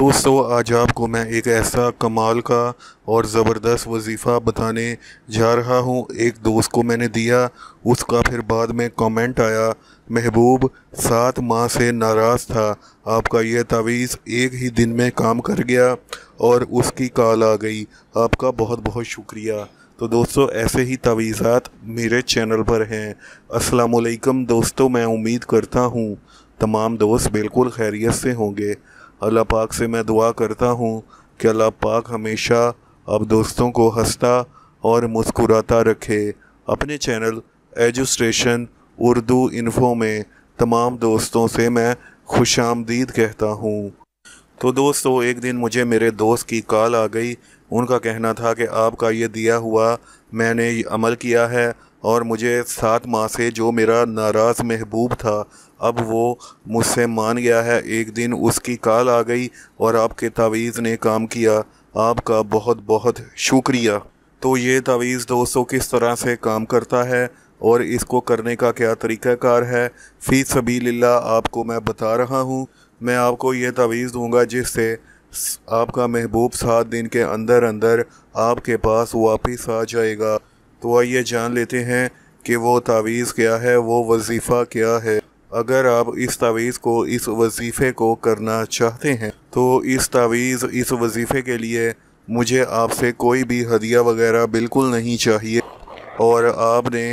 दोस्तों आज आपको मैं एक ऐसा कमाल का और ज़बरदस्त वजीफ़ा बताने जा रहा हूँ एक दोस्त को मैंने दिया उसका फिर बाद में कमेंट आया महबूब सात माह से नाराज़ था आपका यह तावीज़ एक ही दिन में काम कर गया और उसकी कॉल आ गई आपका बहुत बहुत शुक्रिया तो दोस्तों ऐसे ही तावीज़ात मेरे चैनल पर हैं असलकम दोस्तों मैं उम्मीद करता हूँ तमाम दोस्त बिल्कुल खैरियत से होंगे अल्लाह पाक से मैं दुआ करता हूँ कि अल्लाह पाक हमेशा अब दोस्तों को हंसता और मुस्कुराता रखे अपने चैनल एजुस्ट्रेशन उर्दू इन्फो में तमाम दोस्तों से मैं खुश आमदीद कहता हूँ तो दोस्तों एक दिन मुझे मेरे दोस्त की कॉल आ गई उनका कहना था कि आपका ये दिया हुआ मैंने अमल किया है और मुझे सात माह से जो मेरा नाराज़ महबूब था अब वो मुझसे मान गया है एक दिन उसकी कॉल आ गई और आपके तावीज़ ने काम किया आपका बहुत बहुत शुक्रिया तो ये तावीज़ दोस्तों किस तरह से काम करता है और इसको करने का क्या तरीक़ाकार है फ़ी सभी ला आपको मैं बता रहा हूँ मैं आपको ये तावीज़ दूँगा जिससे आपका महबूब सात दिन के अंदर अंदर आपके पास वापस आ जाएगा तो आइए जान लेते हैं कि वो तावीज़ क्या है वो वजीफ़ा क्या है अगर आप इस तावीज़ को इस वजीफ़े को करना चाहते हैं तो इस तावीज़ इस वजीफ़े के लिए मुझे आपसे कोई भी हदिया वगैरह बिल्कुल नहीं चाहिए और आपने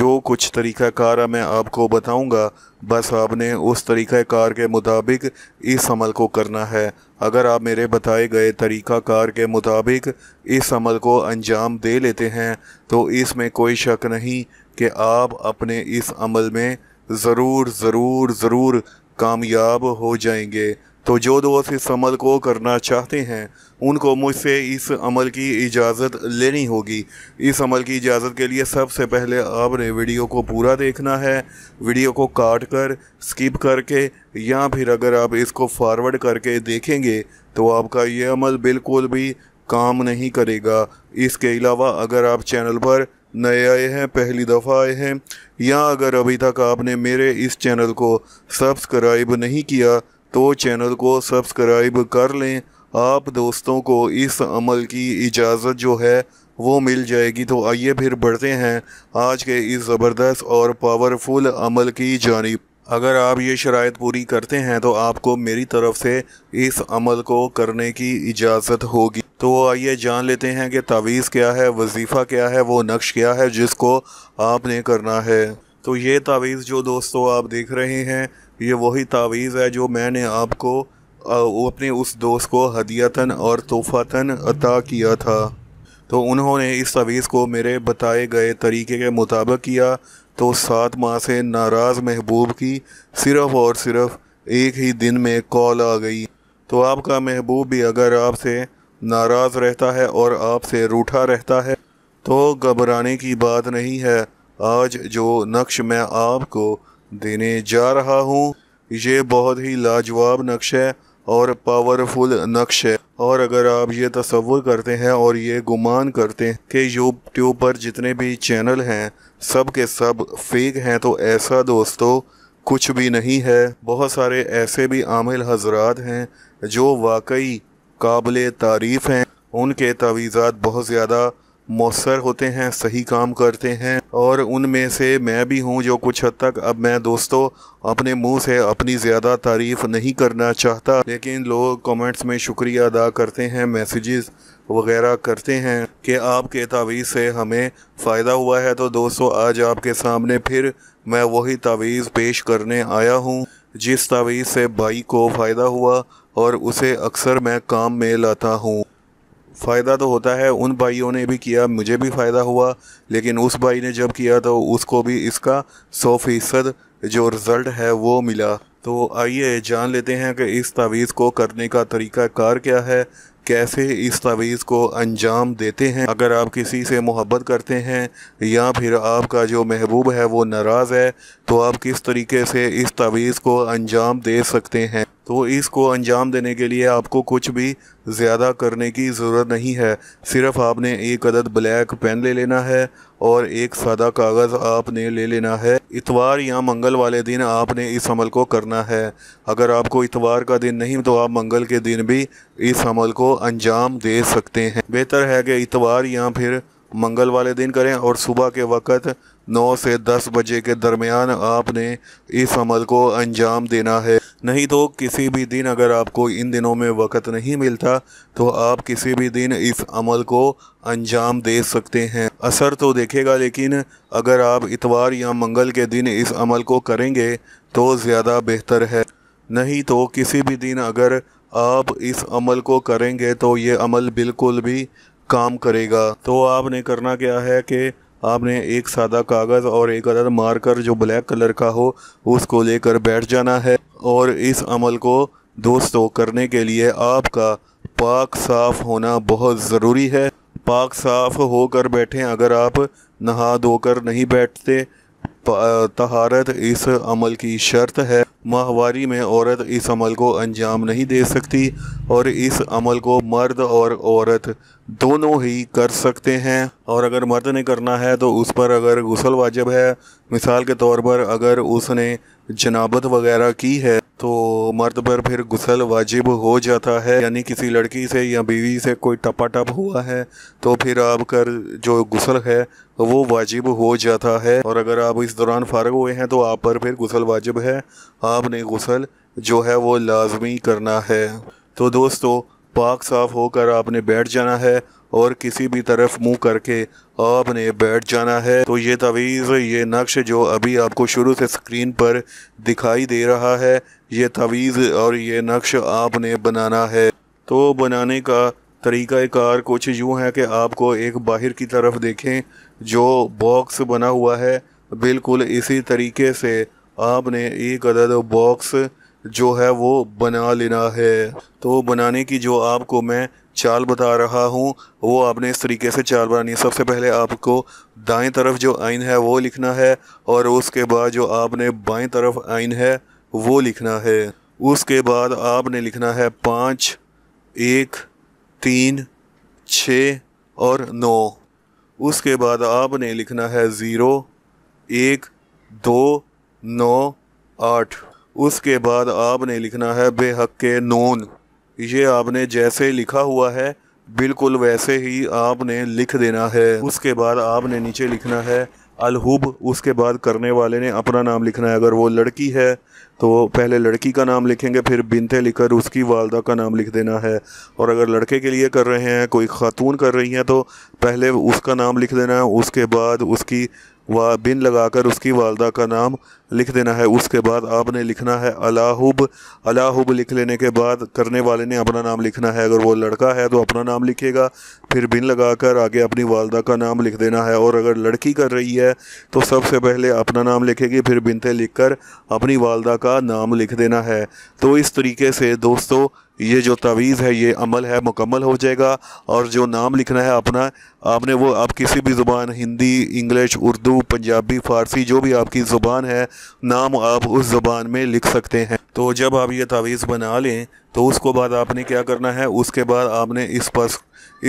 जो कुछ तरीक़ाकार मैं आपको बताऊंगा बस आपने उस तरीक़ाकार के मुताबिक इस अमल को करना है अगर आप मेरे बताए गए तरीक़ाकार के मुताबिक इस अमल को अंजाम दे लेते हैं तो इसमें कोई शक नहीं कि आप अपने इस अमल में ज़रूर ज़रूर ज़रूर कामयाब हो जाएंगे तो जो दोस्त इस अमल को करना चाहते हैं उनको मुझसे इस अमल की इजाज़त लेनी होगी इस अमल की इजाज़त के लिए सबसे पहले आपने वीडियो को पूरा देखना है वीडियो को काट कर स्किप करके या फिर अगर आप इसको फॉरवर्ड करके देखेंगे तो आपका ये अमल बिल्कुल भी काम नहीं करेगा इसके अलावा अगर आप चैनल पर नए आए हैं पहली दफ़ा आए हैं या अगर अभी तक आपने मेरे इस चैनल को सब्सक्राइब नहीं किया तो चैनल को सब्सक्राइब कर लें आप दोस्तों को इस अमल की इजाज़त जो है वो मिल जाएगी तो आइए फिर बढ़ते हैं आज के इस ज़बरदस्त और पावरफुल अमल की जानब अगर आप ये शराय पूरी करते हैं तो आपको मेरी तरफ से इस अमल को करने की इजाज़त होगी तो आइए जान लेते हैं कि तावीज़ क्या है वजीफ़ा क्या है वो नक्श क्या है जिसको आपने करना है तो ये तावीज़ जो दोस्तों आप देख रहे हैं ये वही तावीज़ है जो मैंने आपको अपने उस दोस्त को हदियातन और तोहफ़ातन अता किया था तो उन्होंने इस तवीज़ को मेरे बताए गए तरीके के मुताबिक किया तो सात माह से नाराज़ महबूब की सिर्फ़ और सिर्फ़ एक ही दिन में कॉल आ गई तो आपका महबूब भी अगर आपसे नाराज़ रहता है और आपसे रूठा रहता है तो घबराने की बात नहीं है आज जो नक्श मैं आपको देने जा रहा हूँ ये बहुत ही लाजवाब नक्श है और पावरफुल नक्श है और अगर आप ये तस्वुर करते हैं और ये गुमान करते हैं कि यूट्यूब पर जितने भी चैनल हैं सब के सब फेक हैं तो ऐसा दोस्तों कुछ भी नहीं है बहुत सारे ऐसे भी आमिल हजरात हैं जो वाकई काबिल तारीफ़ हैं उनके तवीज़ात बहुत ज़्यादा मौसर होते हैं सही काम करते हैं और उनमें से मैं भी हूँ जो कुछ हद तक अब मैं दोस्तों अपने मुंह से अपनी ज़्यादा तारीफ़ नहीं करना चाहता लेकिन लोग कमेंट्स में शुक्रिया अदा करते हैं मैसेजेस वगैरह करते हैं कि आपके तावीज़ से हमें फ़ायदा हुआ है तो दोस्तों आज आपके सामने फिर मैं वही तावीज़ पेश करने आया हूँ जिस तावीज़ से बाई को फ़ायदा हुआ और उसे अक्सर मैं काम में लाता हूँ फ़ायदा तो होता है उन भाइयों ने भी किया मुझे भी फ़ायदा हुआ लेकिन उस भाई ने जब किया तो उसको भी इसका सौ फीसद जो रिज़ल्ट है वो मिला तो आइए जान लेते हैं कि इस तावीज़ को करने का तरीका कार क्या है कैसे इस तवीज़ को अंजाम देते हैं अगर आप किसी से मोहब्बत करते हैं या फिर आपका जो महबूब है वो नाराज़ है तो आप किस तरीके से इस तवीज़ को अंजाम दे सकते हैं तो इसको अंजाम देने के लिए आपको कुछ भी ज़्यादा करने की ज़रूरत नहीं है सिर्फ आपने एक अदद ब्लैक पेन ले लेना है और एक सादा कागज़ आपने ले लेना है इतवार या मंगल वाले दिन आपने इस अमल को करना है अगर आपको इतवार का दिन नहीं तो आप मंगल के दिन भी इस अमल को अंजाम दे सकते हैं बेहतर है कि इतवार या फिर मंगल वाले दिन करें और सुबह के वक़्त नौ से दस बजे के दरमियान आपने इस अमल को अंजाम देना है नहीं तो किसी भी दिन अगर आपको इन दिनों में वक़्त नहीं मिलता तो आप किसी भी दिन इस अमल को अंजाम दे सकते हैं असर तो देखेगा लेकिन अगर आप इतवार या मंगल के दिन इस अमल को करेंगे तो ज़्यादा बेहतर है नहीं तो किसी भी दिन अगर आप इस अमल को करेंगे तो ये अमल बिल्कुल भी काम करेगा तो आपने करना क्या है कि आपने एक सादा कागज़ और एक अदर मार्कर जो ब्लैक कलर का हो उसको लेकर बैठ जाना है और इस अमल को दोस्तों करने के लिए आपका पाक साफ़ होना बहुत ज़रूरी है पाक साफ़ होकर बैठें अगर आप नहा धोकर नहीं बैठते तहारत इस अमल की शर्त है माहवारी में औरत इस अमल को अंजाम नहीं दे सकती और इस अमल को मर्द और औरत दोनों ही कर सकते हैं और अगर मर्द ने करना है तो उस पर अगर गुसल वाजिब है मिसाल के तौर पर अगर उसने जनाबत वगैरह की है तो मर्द पर फिर गुसल वाजिब हो जाता है यानी किसी लड़की से या बीवी से कोई टपा टप हुआ है तो फिर आप कर जो गुसल है वो वाजिब हो जाता है और अगर आप इस दौरान फारग हुए हैं तो आप पर फिर गुसल वाजिब है आपने गुसल जो है वो लाजमी करना है तो दोस्तों पाक साफ़ होकर आपने बैठ जाना है और किसी भी तरफ मुंह करके आपने बैठ जाना है तो ये तवीज़ ये नक्श जो अभी आपको शुरू से स्क्रीन पर दिखाई दे रहा है ये तवीज़ और ये नक्श आपने बनाना है तो बनाने का तरीक़ाकार कुछ यूँ है कि आपको एक बाहर की तरफ देखें जो बॉक्स बना हुआ है बिल्कुल इसी तरीके से आपने एक अदद बॉक्स जो है वो बना लेना है तो बनाने की जो आपको मैं चाल बता रहा हूँ वो आपने इस तरीके से चाल बनानी है सबसे पहले आपको दाएं तरफ जो आइन है वो लिखना है और उसके बाद जो आपने बाएं तरफ आइन है वो लिखना है उसके बाद आपने लिखना है पाँच एक तीन छ और नौ उसके बाद आपने लिखना है ज़ीरो एक दो नौ आठ उसके बाद आपने लिखना है बेहक के नून ये आपने जैसे लिखा हुआ है बिल्कुल वैसे ही आपने लिख देना है उसके बाद आपने नीचे लिखना है अलहुब उसके बाद करने वाले ने अपना नाम लिखना है अगर वो लड़की है तो पहले लड़की का नाम लिखेंगे फिर बिनते लिखकर उसकी वालदा का नाम लिख देना है और अगर लड़के के लिए कर रहे हैं कोई खातून कर रही हैं तो पहले उसका नाम लिख देना है उसके बाद उसकी वा बिन लगाकर उसकी वालदा का नाम लिख देना है उसके बाद आपने लिखना है अलाहुब अलाहुब लिख लेने के बाद करने वाले ने अपना नाम लिखना है अगर वो लड़का है तो अपना नाम लिखेगा फिर बिन लगाकर आगे अपनी वालदा का नाम लिख देना है और अगर लड़की कर रही है तो सबसे पहले अपना नाम लिखेगी फिर बिनते लिख कर अपनी वालदा का नाम लिख देना है तो इस तरीके से दोस्तों ये जो तवीज़ है ये अमल है मुकम्मल हो जाएगा और जो नाम लिखना है अपना आपने वो आप किसी भी ज़ुबान हिंदी इंग्लिश उर्दू पंजाबी फ़ारसी जो भी आपकी ज़ुबान है नाम आप उस ज़बान में लिख सकते हैं तो जब आप ये तवीज बना लें तो उसको बाद आपने क्या करना है उसके बाद आपने इस पर्स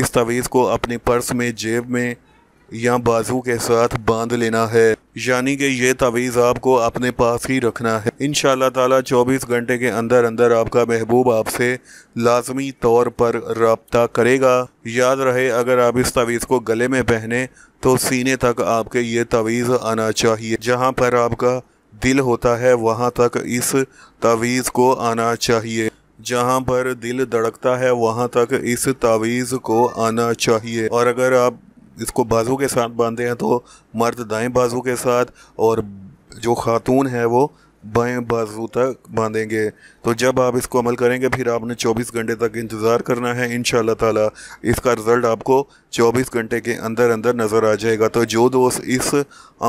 इस तवीज़ को अपने पर्स में जेब में या बाजू के साथ बांध लेना है यानी कि ये तवीज़ आपको अपने पास ही रखना है इन ताला 24 घंटे के अंदर अंदर आपका महबूब आपसे लाजमी तौर पर रबता करेगा याद रहे अगर आप इस तवीज़ को गले में पहने तो सीने तक आपके ये तवीज़ आना चाहिए जहाँ पर आपका दिल होता है वहाँ तक इस तावीज़ को आना चाहिए जहाँ पर दिल धड़कता है वहाँ तक इस तावीज़ को आना चाहिए और अगर आप इसको बाजू के साथ बांधते हैं तो मर्द दाएं बाजू के साथ और जो खातून है वो बाएं बाजू तक बांधेंगे तो जब आप इसको अमल करेंगे फिर आपने 24 घंटे तक इंतज़ार करना है इन ताला इसका रिज़ल्ट आपको 24 घंटे के अंदर अंदर नज़र आ जाएगा तो जो दोस्त इस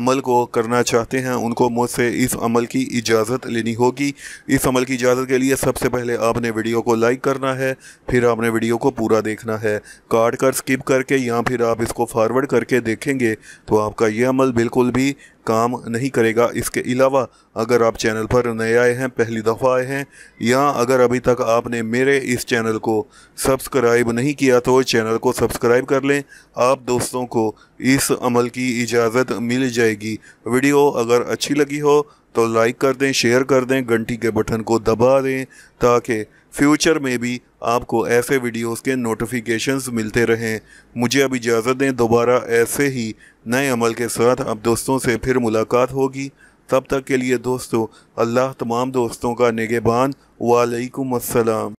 अमल को करना चाहते हैं उनको मुझसे इस अमल की इजाज़त लेनी होगी इस अमल की इजाज़त के लिए सबसे पहले आपने वीडियो को लाइक करना है फिर आपने वीडियो को पूरा देखना है काट कर स्किप करके या फिर आप इसको फारवर्ड करके देखेंगे तो आपका यह अमल बिल्कुल भी काम नहीं करेगा इसके अलावा अगर आप चैनल पर नए आए हैं पहली दफ़ा आए हैं या अगर अभी तक आपने मेरे इस चैनल को सब्सक्राइब नहीं किया तो चैनल को सब्सक्राइब कर लें आप दोस्तों को इस अमल की इजाज़त मिल जाएगी वीडियो अगर अच्छी लगी हो तो लाइक कर दें शेयर कर दें घंटी के बटन को दबा दें ताकि फ्यूचर में भी आपको ऐसे वीडियोस के नोटिफिकेशंस मिलते रहें मुझे अब इजाज़त दें दोबारा ऐसे ही नए अमल के साथ अब दोस्तों से फिर मुलाकात होगी तब तक के लिए दोस्तों अल्लाह तमाम दोस्तों का निगेबान वालेकुम अस्सलाम